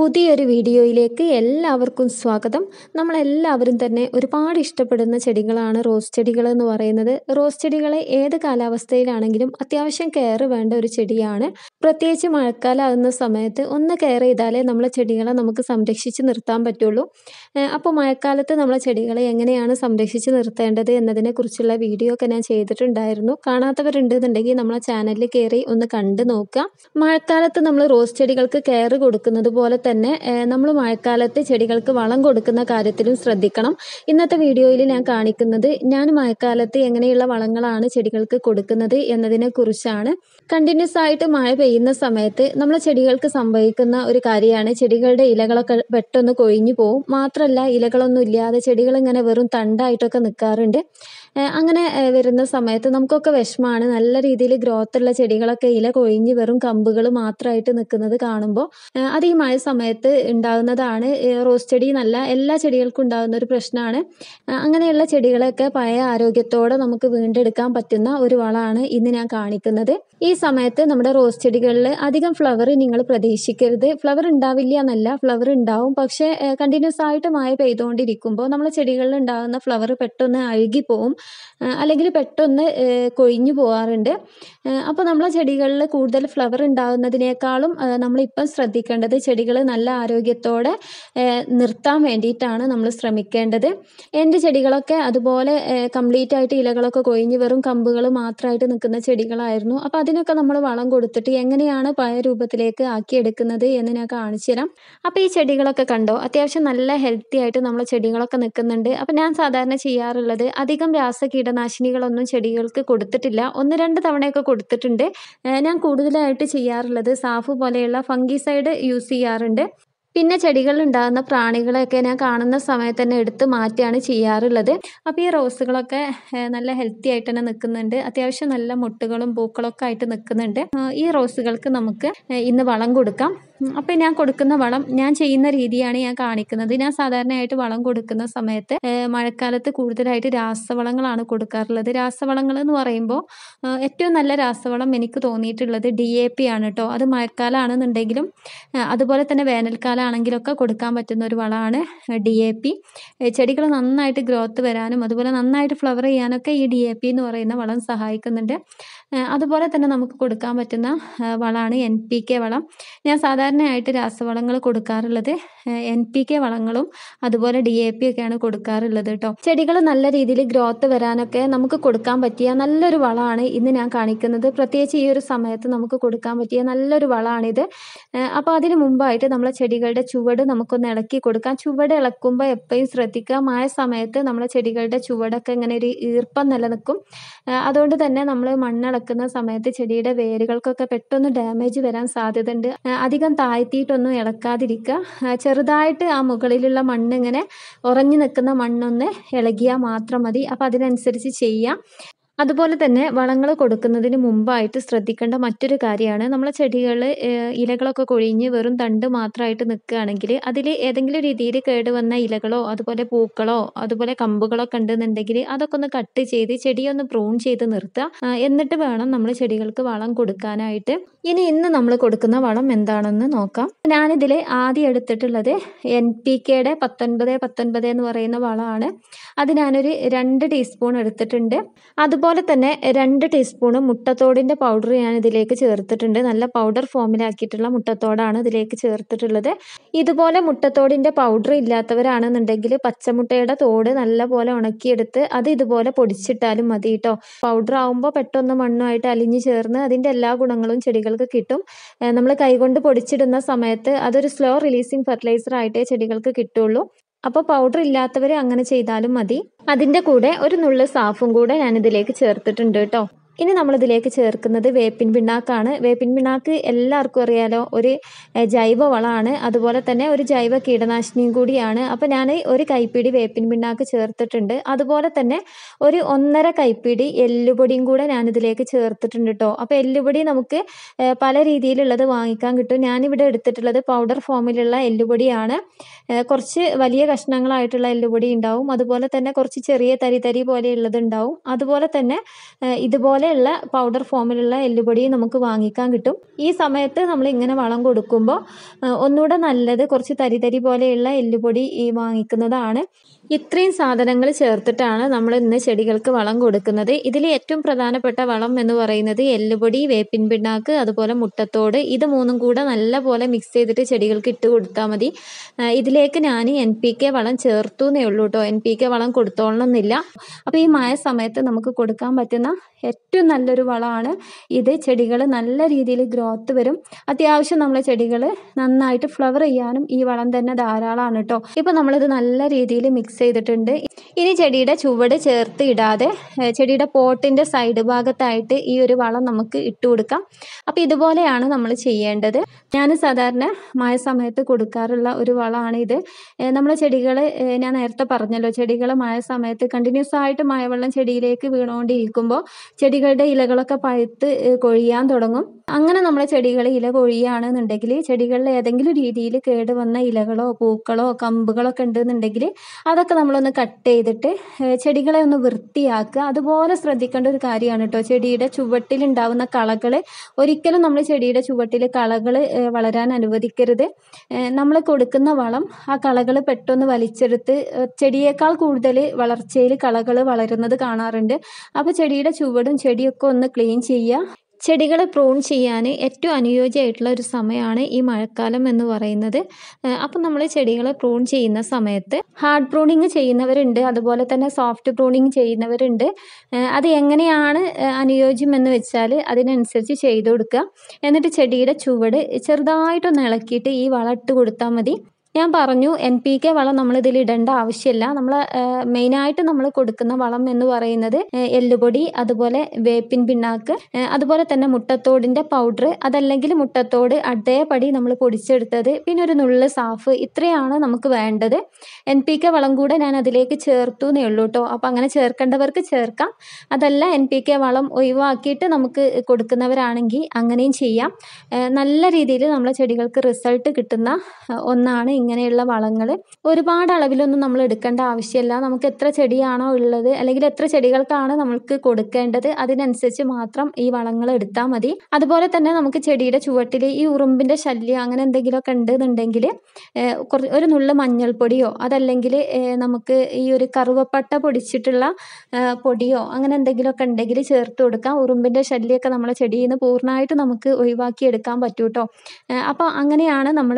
പുതിയൊരു വീഡിയോയിലേക്ക് എല്ലാവർക്കും സ്വാഗതം നമ്മളെല്ലാവരും തന്നെ ഒരുപാട് ഇഷ്ടപ്പെടുന്ന ചെടികളാണ് റോസ് ചെടികൾ എന്ന് പറയുന്നത് റോസ് ചെടികളെ ഏത് കാലാവസ്ഥയിലാണെങ്കിലും അത്യാവശ്യം കെയർ വേണ്ട ഒരു ചെടിയാണ് പ്രത്യേകിച്ച് മഴക്കാലാകുന്ന സമയത്ത് ഒന്ന് കെയർ ചെയ്താലേ നമ്മളെ ചെടികളെ നമുക്ക് സംരക്ഷിച്ച് നിർത്താൻ പറ്റുള്ളൂ അപ്പോൾ മഴക്കാലത്ത് നമ്മളെ ചെടികളെ എങ്ങനെയാണ് സംരക്ഷിച്ച് നിർത്തേണ്ടത് എന്നതിനെക്കുറിച്ചുള്ള വീഡിയോ ഒക്കെ ഞാൻ ചെയ്തിട്ടുണ്ടായിരുന്നു കാണാത്തവരുണ്ടെന്നുണ്ടെങ്കിൽ നമ്മളെ ചാനലിൽ കയറി ഒന്ന് കണ്ടു നോക്കുക മഴക്കാലത്ത് നമ്മൾ റോസ് ചെടികൾക്ക് കെയർ കൊടുക്കുന്നത് പോലെ തന്നെ നമ്മൾ മഴക്കാലത്ത് ചെടികൾക്ക് വളം കൊടുക്കുന്ന കാര്യത്തിലും ശ്രദ്ധിക്കണം ഇന്നത്തെ വീഡിയോയിൽ ഞാൻ കാണിക്കുന്നത് ഞാൻ മഴക്കാലത്ത് എങ്ങനെയുള്ള വളങ്ങളാണ് ചെടികൾക്ക് കൊടുക്കുന്നത് എന്നതിനെ കുറിച്ചാണ് കണ്ടിന്യൂസ് ആയിട്ട് മഴ പെയ്യുന്ന സമയത്ത് നമ്മളെ ചെടികൾക്ക് സംഭവിക്കുന്ന ഒരു കാര്യമാണ് ചെടികളുടെ ഇലകളൊക്കെ പെട്ടെന്ന് കൊഴിഞ്ഞു പോവും മാത്രമല്ല ഇലകളൊന്നും ഇല്ലാതെ ചെടികൾ ഇങ്ങനെ വെറും തണ്ടായിട്ടൊക്കെ നിൽക്കാറുണ്ട് അങ്ങനെ വരുന്ന സമയത്ത് നമുക്കൊക്കെ വിഷമാണ് നല്ല രീതിയിൽ ഗ്രോത്ത് ഉള്ള ചെടികളൊക്കെ ഇല കൊഴിഞ്ഞ് വെറും കമ്പുകൾ മാത്രമായിട്ട് നിൽക്കുന്നത് കാണുമ്പോൾ അത് ഈ മഴ സമയത്ത് ഉണ്ടാകുന്നതാണ് റോസ് ചെടി എന്നല്ല എല്ലാ ചെടികൾക്കും ഉണ്ടാകുന്ന ഒരു പ്രശ്നമാണ് അങ്ങനെയുള്ള ചെടികളൊക്കെ പഴയ ആരോഗ്യത്തോടെ നമുക്ക് വീണ്ടെടുക്കാൻ പറ്റുന്ന ഒരു വളമാണ് ഇന്ന് ഞാൻ കാണിക്കുന്നത് ഈ സമയത്ത് നമ്മുടെ റോസ് ചെടികളിൽ അധികം ഫ്ലവർ നിങ്ങൾ പ്രതീക്ഷിക്കരുത് ഫ്ലവർ ഉണ്ടാവില്ല എന്നല്ല ഫ്ലവർ ഉണ്ടാവും പക്ഷേ കണ്ടിന്യൂസ് ആയിട്ട് മഴ പെയ്തുകൊണ്ടിരിക്കുമ്പോൾ നമ്മളെ ചെടികളിൽ ഉണ്ടാകുന്ന ഫ്ലവർ പെട്ടെന്ന് അഴുകി പോവും അല്ലെങ്കിൽ പെട്ടെന്ന് കൊഴിഞ്ഞു പോകാറുണ്ട് അപ്പോൾ നമ്മളെ ചെടികളിൽ കൂടുതൽ ഫ്ലവർ ഉണ്ടാകുന്നതിനേക്കാളും നമ്മളിപ്പം ശ്രദ്ധിക്കേണ്ടത് ചെടികൾ നല്ല ആരോഗ്യത്തോടെ നിർത്താൻ വേണ്ടിയിട്ടാണ് നമ്മൾ ശ്രമിക്കേണ്ടത് എൻ്റെ ചെടികളൊക്കെ അതുപോലെ കംപ്ലീറ്റ് ആയിട്ട് ഇലകളൊക്കെ കൊഴിഞ്ഞു വെറും കമ്പുകൾ മാത്രമായിട്ട് നിൽക്കുന്ന ചെടികളായിരുന്നു അപ്പോൾ അതിനൊക്കെ നമ്മൾ വളം കൊടുത്തിട്ട് എങ്ങനെയാണ് പഴയ രൂപത്തിലേക്ക് ആക്കിയെടുക്കുന്നത് എന്ന് ഞാൻ കാണിച്ചു തരാം അപ്പോൾ ഈ ചെടികളൊക്കെ കണ്ടോ അത്യാവശ്യം നല്ല ഹെൽത്തി ആയിട്ട് നമ്മൾ ചെടികളൊക്കെ നിൽക്കുന്നുണ്ട് അപ്പോൾ ഞാൻ സാധാരണ ചെയ്യാറുള്ളത് അധികം രാസ കീടനാശിനികളൊന്നും ചെടികൾക്ക് കൊടുത്തിട്ടില്ല ഒന്ന് രണ്ട് തവണയൊക്കെ കൊടുത്തിട്ടുണ്ട് ഞാൻ കൂടുതലായിട്ട് ചെയ്യാറുള്ളത് സാഫ് പോലെയുള്ള ഫംഗിസൈഡ് യൂസ് ചെയ്യാറുണ്ട് ചെയ്യാറുണ്ട് പിന്നെ ചെടികളിൽ ഉണ്ടാകുന്ന പ്രാണികളെയൊക്കെ ഞാൻ കാണുന്ന സമയത്ത് തന്നെ എടുത്ത് മാറ്റിയാണ് ചെയ്യാറുള്ളത് അപ്പോൾ ഈ റോസുകളൊക്കെ നല്ല ഹെൽത്തി ആയിട്ട് തന്നെ നിൽക്കുന്നുണ്ട് അത്യാവശ്യം നല്ല മുട്ടുകളും പൂക്കളൊക്കെ ആയിട്ട് നിൽക്കുന്നുണ്ട് ഈ റോസുകൾക്ക് നമുക്ക് ഇന്ന് വളം കൊടുക്കാം അപ്പോൾ ഞാൻ കൊടുക്കുന്ന വളം ഞാൻ ചെയ്യുന്ന രീതിയാണ് ഞാൻ കാണിക്കുന്നത് ഞാൻ സാധാരണയായിട്ട് വളം കൊടുക്കുന്ന സമയത്ത് മഴക്കാലത്ത് കൂടുതലായിട്ട് രാസവളങ്ങളാണ് കൊടുക്കാറുള്ളത് രാസവളങ്ങൾ എന്ന് പറയുമ്പോൾ ഏറ്റവും നല്ല രാസവളം എനിക്ക് തോന്നിയിട്ടുള്ളത് ഡി എ പി ആണ് കേട്ടോ അത് മഴക്കാലമാണെന്നുണ്ടെങ്കിലും അതുപോലെ തന്നെ വേനൽക്കാലമാണെങ്കിലൊക്കെ കൊടുക്കാൻ പറ്റുന്ന ഒരു വളമാണ് ഡി എ പി ചെടികൾ നന്നായിട്ട് ഗ്രോത്ത് വരാനും അതുപോലെ നന്നായിട്ട് ഫ്ലവർ ചെയ്യാനൊക്കെ ഈ ഡി എ പി എന്ന് പറയുന്ന വളം സഹായിക്കുന്നുണ്ട് അതുപോലെ തന്നെ നമുക്ക് കൊടുക്കാൻ പറ്റുന്ന വളമാണ് എൻ പി കെ വളം ഞാൻ സാധാരണയായിട്ട് രാസവളങ്ങൾ കൊടുക്കാറുള്ളത് എൻ പി കെ വളങ്ങളും അതുപോലെ ഡി എ പി ഒക്കെയാണ് കൊടുക്കാറുള്ളത് കേട്ടോ ചെടികൾ നല്ല രീതിയിൽ ഗ്രോത്ത് വരാനൊക്കെ നമുക്ക് കൊടുക്കാൻ പറ്റിയ നല്ലൊരു വളമാണ് ഇന്ന് ഞാൻ കാണിക്കുന്നത് പ്രത്യേകിച്ച് ഈ ഒരു സമയത്ത് നമുക്ക് കൊടുക്കാൻ പറ്റിയ നല്ലൊരു വളമാണിത് അപ്പോൾ അതിന് മുമ്പായിട്ട് നമ്മളെ ചെടികളുടെ ചുവട് നമുക്കൊന്ന് ഇളക്കി കൊടുക്കാം ചുവട് ഇളക്കുമ്പോൾ എപ്പോഴും ശ്രദ്ധിക്കുക മഴ സമയത്ത് നമ്മളെ ചെടികളുടെ ചുവടൊക്കെ ഇങ്ങനെ ഒരു ഈർപ്പം നിലനിൽക്കും അതുകൊണ്ട് തന്നെ നമ്മൾ മണ്ണിളക്കി വെക്കുന്ന സമയത്ത് ചെടിയുടെ വേരുകൾക്കൊക്കെ പെട്ടെന്ന് ഡാമേജ് വരാൻ ഉണ്ട് അധികം താഴ്ത്തിയിട്ടൊന്നും ഇളക്കാതിരിക്കുക ചെറുതായിട്ട് ആ മുകളിലുള്ള മണ്ണിങ്ങനെ ഉറഞ്ഞു നിൽക്കുന്ന മണ്ണൊന്ന് ഇളകിയാൽ മാത്രം മതി അപ്പം അതിനനുസരിച്ച് ചെയ്യാം അതുപോലെ തന്നെ വളങ്ങൾ കൊടുക്കുന്നതിന് മുമ്പായിട്ട് ശ്രദ്ധിക്കേണ്ട മറ്റൊരു കാര്യമാണ് നമ്മളെ ചെടികൾ ഇലകളൊക്കെ കൊഴിഞ്ഞ് വെറും തണ്ട് മാത്രമായിട്ട് നിൽക്കുകയാണെങ്കിൽ അതിൽ ഏതെങ്കിലും രീതിയിൽ കേടുവന്ന ഇലകളോ അതുപോലെ പൂക്കളോ അതുപോലെ കമ്പുകളൊക്കെ ഉണ്ടെന്നുണ്ടെങ്കിൽ അതൊക്കെ ഒന്ന് കട്ട് ചെയ്ത് ചെടിയൊന്ന് പ്രൂൺ ചെയ്ത് നിർത്തുക എന്നിട്ട് വേണം നമ്മൾ ചെടികൾക്ക് വളം കൊടുക്കാനായിട്ട് ഇനി ഇന്ന് നമ്മൾ കൊടുക്കുന്ന വളം എന്താണെന്ന് നോക്കാം ഞാനിതിൽ ആദ്യം എടുത്തിട്ടുള്ളത് എൻ പി കെയുടെ പത്തൊൻപത് പത്തൊൻപത് എന്ന് പറയുന്ന വളമാണ് അത് ഞാനൊരു രണ്ട് ടീസ്പൂൺ എടുത്തിട്ടുണ്ട് അതുപോലെ അതുപോലെ തന്നെ രണ്ട് ടീസ്പൂണ് മുട്ടത്തോടിൻ്റെ പൗഡർ ഞാൻ ഇതിലേക്ക് ചേർത്തിട്ടുണ്ട് നല്ല പൗഡർ ഫോമിലാക്കിയിട്ടുള്ള മുട്ടത്തോടാണ് ഇതിലേക്ക് ചേർത്തിട്ടുള്ളത് ഇതുപോലെ മുട്ടത്തോടിൻ്റെ പൗഡർ ഇല്ലാത്തവരാണെന്നുണ്ടെങ്കിൽ പച്ചമുട്ടയുടെ തോട് നല്ലപോലെ ഉണക്കിയെടുത്ത് അത് ഇതുപോലെ പൊടിച്ചിട്ടാലും മതി കേട്ടോ പൗഡർ ആകുമ്പോൾ പെട്ടെന്ന് മണ്ണുമായിട്ട് അലിഞ്ഞു ചേർന്ന് അതിൻ്റെ എല്ലാ ഗുണങ്ങളും ചെടികൾക്ക് കിട്ടും നമ്മൾ കൈകൊണ്ട് പൊടിച്ചിടുന്ന സമയത്ത് അതൊരു സ്ലോ റിലീസിങ് ഫെർട്ടിലൈസർ ആയിട്ടേ ചെടികൾക്ക് കിട്ടുള്ളൂ അപ്പോൾ പൗഡർ ഇല്ലാത്തവരെ അങ്ങനെ ചെയ്താലും മതി അതിൻ്റെ കൂടെ ഒരു നുള്ളു സാഫും കൂടെ ഞാനിതിലേക്ക് ചേർത്തിട്ടുണ്ട് കേട്ടോ ഇനി നമ്മളിതിലേക്ക് ചേർക്കുന്നത് വേപ്പിൻ പിണ്ണാക്കാണ് വേപ്പിൻ പിണ്ണാക്ക് എല്ലാവർക്കും അറിയാലോ ഒരു ജൈവ വളമാണ് അതുപോലെ തന്നെ ഒരു ജൈവ കീടനാശിനിയും കൂടിയാണ് അപ്പോൾ ഞാൻ ഒരു കൈപ്പിടി വേപ്പിൻ പിണ്ണാക്ക് ചേർത്തിട്ടുണ്ട് അതുപോലെ തന്നെ ഒരു ഒന്നര കൈപ്പിടി എല്ലുപൊടിയും കൂടെ ഞാനിതിലേക്ക് ചേർത്തിട്ടുണ്ട് കേട്ടോ അപ്പോൾ എല്ലുപൊടി നമുക്ക് പല രീതിയിലുള്ളത് വാങ്ങിക്കാൻ കിട്ടും ഞാനിവിടെ എടുത്തിട്ടുള്ളത് പൗഡർ ഫോമിലുള്ള എല്ലുപൊടിയാണ് കുറച്ച് വലിയ കഷ്ണങ്ങളായിട്ടുള്ള എല്ലുപൊടി ഉണ്ടാവും അതുപോലെ തന്നെ കുറച്ച് ചെറിയ തരി തരി പോലെയുള്ളത് ഉണ്ടാവും അതുപോലെ തന്നെ ഇതുപോലെ ഉള്ള പൗഡർ ഫോമിലുള്ള എല്ലുപൊടി നമുക്ക് വാങ്ങിക്കാൻ കിട്ടും ഈ സമയത്ത് നമ്മൾ ഇങ്ങനെ വളം കൊടുക്കുമ്പോൾ ഒന്നുകൂടെ നല്ലത് കുറച്ച് തരി തരി പോലെയുള്ള എല്ലുപൊടി ഈ വാങ്ങിക്കുന്നതാണ് ഇത്രയും സാധനങ്ങൾ ചേർത്തിട്ടാണ് നമ്മൾ ഇന്ന് ചെടികൾക്ക് വളം കൊടുക്കുന്നത് ഇതിൽ ഏറ്റവും പ്രധാനപ്പെട്ട വളം എന്ന് പറയുന്നത് എല്ലുപൊടി വേപ്പിൻ പിണ്ണാക്ക് അതുപോലെ മുട്ടത്തോട് ഇത് മൂന്നും കൂടെ നല്ല പോലെ മിക്സ് ചെയ്തിട്ട് ചെടികൾക്ക് ഇട്ട് കൊടുത്താൽ മതി ഇതിലേക്ക് ഞാൻ എൻ പി കെ വളം ചേർത്തു എന്നേ ഉള്ളൂ കേട്ടോ എൻ പി കെ വളം എന്നില്ല അപ്പോൾ ഈ മഴ സമയത്ത് നമുക്ക് കൊടുക്കാൻ പറ്റുന്ന ഏറ്റവും നല്ലൊരു വളമാണ് ഇത് ചെടികൾ നല്ല രീതിയിൽ ഗ്രോത്ത് വരും അത്യാവശ്യം നമ്മളെ ചെടികൾ നന്നായിട്ട് ഫ്ലവർ ചെയ്യാനും ഈ വളം തന്നെ ധാരാളമാണ് കേട്ടോ ഇപ്പം നമ്മളിത് നല്ല രീതിയിൽ മിക്സ് ചെയ്തിട്ടുണ്ട് ഇനി ചെടിയുടെ ചുവട് ചേർത്ത് ഇടാതെ ചെടിയുടെ പോട്ടിൻ്റെ സൈഡ് ഭാഗത്തായിട്ട് ഈ ഒരു വളം നമുക്ക് ഇട്ട് കൊടുക്കാം അപ്പോൾ ഇതുപോലെയാണ് നമ്മൾ ചെയ്യേണ്ടത് ഞാൻ സാധാരണ മഴ സമയത്ത് കൊടുക്കാറുള്ള ഒരു വളമാണ് ഇത് നമ്മളെ ചെടികൾ ഞാൻ നേരത്തെ പറഞ്ഞല്ലോ ചെടികൾ മഴ സമയത്ത് കണ്ടിന്യൂസ് ആയിട്ട് മഴവെള്ളം ചെടിയിലേക്ക് വീണുകൊണ്ടിരിക്കുമ്പോൾ ചെടികളുടെ ഇലകളൊക്കെ പഴുത്ത് കൊഴിയാൻ തുടങ്ങും അങ്ങനെ നമ്മളെ ചെടികൾ ഇല കൊഴിയാണെന്നുണ്ടെങ്കിൽ ചെടികളിൽ ഏതെങ്കിലും രീതിയിൽ കേടുവന്ന ഇലകളോ പൂക്കളോ കമ്പുകളൊക്കെ ഉണ്ടെന്നുണ്ടെങ്കിൽ അതൊക്കെ നമ്മളൊന്ന് കട്ട് ചെയ്തിട്ട് ചെടികളെ ഒന്ന് വൃത്തിയാക്കുക അതുപോലെ ശ്രദ്ധിക്കേണ്ട ഒരു കാര്യമാണ് കേട്ടോ ചെടിയുടെ ചുവട്ടിലുണ്ടാവുന്ന കളകൾ ഒരിക്കലും നമ്മൾ ചെടിയുടെ ചുവട്ടിൽ കളകൾ വളരാൻ അനുവദിക്കരുത് നമ്മൾ കൊടുക്കുന്ന വളം ആ കളകൾ പെട്ടെന്ന് വലിച്ചെടുത്ത് ചെടിയേക്കാൾ കൂടുതൽ വളർച്ചയിൽ കളകൾ വളരുന്നത് കാണാറുണ്ട് അപ്പോൾ ചെടിയുടെ ചുവടും ചെടിയൊക്കെ ഒന്ന് ക്ലീൻ ചെയ്യുക ചെടികളെ പ്രൂൺ ചെയ്യാൻ ഏറ്റവും അനുയോജ്യമായിട്ടുള്ള ഒരു സമയമാണ് ഈ മഴക്കാലം എന്ന് പറയുന്നത് അപ്പം നമ്മൾ ചെടികളെ പ്രൂൺ ചെയ്യുന്ന സമയത്ത് ഹാർഡ് പ്രൂണിങ് ചെയ്യുന്നവരുണ്ട് അതുപോലെ തന്നെ സോഫ്റ്റ് പ്രൂണിങ് ചെയ്യുന്നവരുണ്ട് അത് എങ്ങനെയാണ് അനുയോജ്യം എന്ന് വെച്ചാൽ അതിനനുസരിച്ച് ചെയ്തു കൊടുക്കുക എന്നിട്ട് ചെടിയുടെ ചുവട് ചെറുതായിട്ടൊന്ന് ഇളക്കിയിട്ട് ഈ വളം ഇട്ട് കൊടുത്താൽ മതി ഞാൻ പറഞ്ഞു എൻ പി കെ വളം നമ്മൾ ഇതിൽ ഇടേണ്ട ആവശ്യമില്ല നമ്മൾ മെയിനായിട്ട് നമ്മൾ കൊടുക്കുന്ന വളം എന്ന് പറയുന്നത് എല്ലുപൊടി അതുപോലെ വേപ്പിൻ പിണ്ണാക്ക് അതുപോലെ തന്നെ മുട്ടത്തോടിൻ്റെ പൗഡർ അതല്ലെങ്കിൽ മുട്ടത്തോട് അതേപടി നമ്മൾ പൊടിച്ചെടുത്തത് പിന്നെ ഒരു നുള്ള് സാഫ് ഇത്രയാണ് നമുക്ക് വേണ്ടത് എൻ പി കെ വളം കൂടെ ഞാൻ അതിലേക്ക് ചേർത്തു എന്നേ ഉള്ളൂ കേട്ടോ അപ്പോൾ അങ്ങനെ ചേർക്കേണ്ടവർക്ക് ചേർക്കാം അതല്ല എൻ പി കെ വളം ഒഴിവാക്കിയിട്ട് നമുക്ക് കൊടുക്കുന്നവരാണെങ്കിൽ അങ്ങനെയും ചെയ്യാം നല്ല രീതിയിൽ നമ്മളെ ചെടികൾക്ക് റിസൾട്ട് കിട്ടുന്ന ഒന്നാണ് ഇങ്ങനെയുള്ള വളങ്ങൾ ഒരുപാട് അളവിലൊന്നും നമ്മൾ എടുക്കേണ്ട ആവശ്യമില്ല നമുക്ക് എത്ര ചെടിയാണോ ഉള്ളത് അല്ലെങ്കിൽ എത്ര ചെടികൾക്കാണ് നമുക്ക് കൊടുക്കേണ്ടത് അതിനനുസരിച്ച് മാത്രം ഈ വളങ്ങൾ എടുത്താൽ മതി അതുപോലെ തന്നെ നമുക്ക് ചെടിയുടെ ചുവട്ടിൽ ഈ ഉറുമ്പിൻ്റെ ശല്യം അങ്ങനെ എന്തെങ്കിലുമൊക്കെ ഉണ്ടെന്നുണ്ടെങ്കിൽ ഒരു നുള്ള മഞ്ഞൾപ്പൊടിയോ അതല്ലെങ്കിൽ നമുക്ക് ഈ ഒരു കറുവപ്പട്ട പൊടിച്ചിട്ടുള്ള പൊടിയോ അങ്ങനെ എന്തെങ്കിലുമൊക്കെ ഉണ്ടെങ്കിൽ ചേർത്ത് കൊടുക്കാം ഉറുമ്പിൻ്റെ ശല്യമൊക്കെ നമ്മളെ ചെടിയിൽ നിന്ന് പൂർണ്ണമായിട്ട് നമുക്ക് ഒഴിവാക്കി എടുക്കാൻ പറ്റൂട്ടോ അപ്പോൾ അങ്ങനെയാണ് നമ്മൾ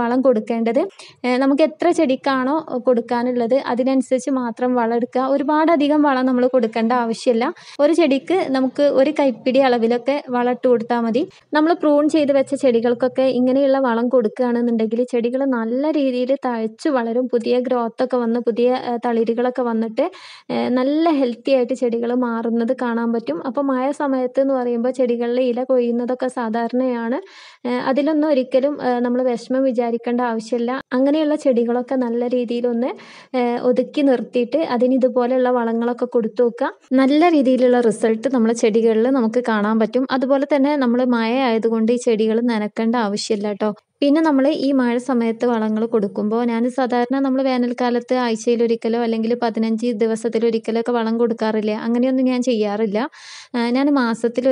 വളം കൊടുക്കേണ്ടത് കൊടുക്കുന്നത് നമുക്ക് എത്ര ചെടിക്കാണോ കൊടുക്കാനുള്ളത് അതിനനുസരിച്ച് മാത്രം വളം എടുക്കുക ഒരുപാടധികം വളം നമ്മൾ കൊടുക്കേണ്ട ആവശ്യമില്ല ഒരു ചെടിക്ക് നമുക്ക് ഒരു കൈപ്പിടി അളവിലൊക്കെ വളം ഇട്ട് കൊടുത്താൽ മതി നമ്മൾ പ്രൂൺ ചെയ്ത് വെച്ച ചെടികൾക്കൊക്കെ ഇങ്ങനെയുള്ള വളം കൊടുക്കുകയാണെന്നുണ്ടെങ്കിൽ ചെടികൾ നല്ല രീതിയിൽ തഴച്ച് വളരും പുതിയ ഗ്രോത്തൊക്കെ വന്ന് പുതിയ തളിരുകളൊക്കെ വന്നിട്ട് നല്ല ഹെൽത്തി ആയിട്ട് ചെടികൾ മാറുന്നത് കാണാൻ പറ്റും അപ്പോൾ മഴ സമയത്ത് എന്ന് പറയുമ്പോൾ ചെടികളിലെ ഇല കൊയ്യുന്നതൊക്കെ സാധാരണയാണ് അതിലൊന്നും ഒരിക്കലും നമ്മൾ വിഷമം വിചാരിക്കേണ്ട ആവശ്യമില്ല കിട്ടില്ല അങ്ങനെയുള്ള ചെടികളൊക്കെ നല്ല രീതിയിലൊന്ന് ഒതുക്കി നിർത്തിയിട്ട് അതിന് ഇതുപോലെയുള്ള വളങ്ങളൊക്കെ കൊടുത്തു നോക്കുക നല്ല രീതിയിലുള്ള റിസൾട്ട് നമ്മൾ ചെടികളിൽ നമുക്ക് കാണാൻ പറ്റും അതുപോലെ തന്നെ നമ്മൾ മഴ ആയതുകൊണ്ട് ഈ ചെടികൾ നനക്കേണ്ട ആവശ്യമില്ല കേട്ടോ പിന്നെ നമ്മൾ ഈ മഴ സമയത്ത് വളങ്ങൾ കൊടുക്കുമ്പോൾ ഞാൻ സാധാരണ നമ്മൾ വേനൽക്കാലത്ത് ആഴ്ചയിൽ ഒരിക്കലോ അല്ലെങ്കിൽ പതിനഞ്ച് ഒക്കെ വളം കൊടുക്കാറില്ല അങ്ങനെയൊന്നും ഞാൻ ചെയ്യാറില്ല ഞാൻ മാസത്തിൽ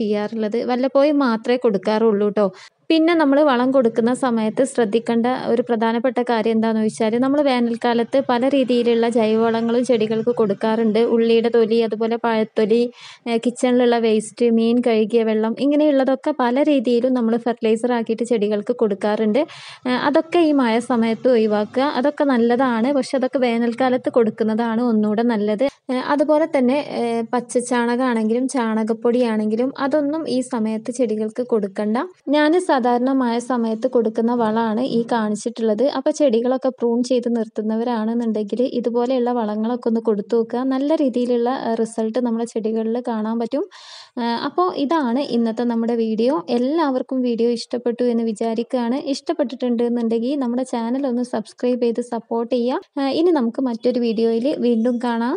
ചെയ്യാറുള്ളത് വല്ലപ്പോഴും മാത്രമേ കൊടുക്കാറുള്ളൂ കേട്ടോ പിന്നെ നമ്മൾ വളം കൊടുക്കുന്ന സമയത്ത് ശ്രദ്ധിക്കേണ്ട ഒരു പ്രധാനപ്പെട്ട കാര്യം എന്താണെന്ന് വെച്ചാൽ നമ്മൾ വേനൽക്കാലത്ത് പല രീതിയിലുള്ള ജൈവവളങ്ങളും ചെടികൾക്ക് കൊടുക്കാറുണ്ട് ഉള്ളിയുടെ തൊലി അതുപോലെ പഴത്തൊലി കിച്ചണിലുള്ള വേസ്റ്റ് മീൻ കഴുകിയ വെള്ളം ഇങ്ങനെയുള്ളതൊക്കെ പല രീതിയിലും നമ്മൾ ഫെർട്ടിലൈസർ ആക്കിയിട്ട് ചെടികൾക്ക് കൊടുക്കാറുണ്ട് അതൊക്കെ ഈ മഴ സമയത്ത് ഒഴിവാക്കുക അതൊക്കെ നല്ലതാണ് പക്ഷെ അതൊക്കെ വേനൽക്കാലത്ത് കൊടുക്കുന്നതാണ് ഒന്നുകൂടെ നല്ലത് അതുപോലെ തന്നെ പച്ചച്ചാണകമാണെങ്കിലും ചാണകപ്പൊടിയാണെങ്കിലും അതൊന്നും ഈ സമയത്ത് ചെടികൾക്ക് കൊടുക്കണ്ട ഞാൻ സാധാരണമായ സമയത്ത് കൊടുക്കുന്ന വളമാണ് ഈ കാണിച്ചിട്ടുള്ളത് അപ്പോൾ ചെടികളൊക്കെ പ്രൂൺ ചെയ്ത് നിർത്തുന്നവരാണെന്നുണ്ടെങ്കിൽ ഇതുപോലെയുള്ള വളങ്ങളൊക്കെ ഒന്ന് കൊടുത്തു നോക്കുക നല്ല രീതിയിലുള്ള റിസൾട്ട് നമ്മുടെ ചെടികളിൽ കാണാൻ പറ്റും അപ്പോൾ ഇതാണ് ഇന്നത്തെ നമ്മുടെ വീഡിയോ എല്ലാവർക്കും വീഡിയോ ഇഷ്ടപ്പെട്ടു എന്ന് വിചാരിക്കുകയാണ് ഇഷ്ടപ്പെട്ടിട്ടുണ്ട് എന്നുണ്ടെങ്കിൽ നമ്മുടെ ചാനൽ ഒന്ന് സബ്സ്ക്രൈബ് ചെയ്ത് സപ്പോർട്ട് ചെയ്യുക ഇനി നമുക്ക് മറ്റൊരു വീഡിയോയിൽ വീണ്ടും കാണാം